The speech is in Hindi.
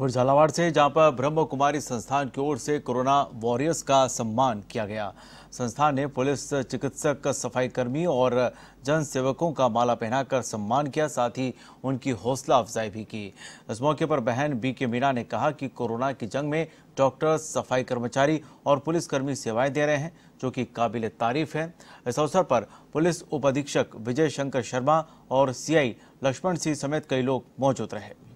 खबर झालावाड़ से जहां पर ब्रह्म कुमारी संस्थान की ओर से कोरोना वॉरियर्स का सम्मान किया गया संस्थान ने पुलिस चिकित्सक सफाईकर्मी और जन सेवकों का माला पहनाकर सम्मान किया साथ ही उनकी हौसला अफजाई भी की इस मौके पर बहन बी के मीणा ने कहा कि कोरोना की जंग में डॉक्टर्स सफाई कर्मचारी और पुलिसकर्मी सेवाएं दे रहे हैं जो कि काबिल तारीफ है इस अवसर पर पुलिस उप अधीक्षक विजय शंकर शर्मा और सीआई लक्ष्मण सिंह समेत कई लोग मौजूद रहे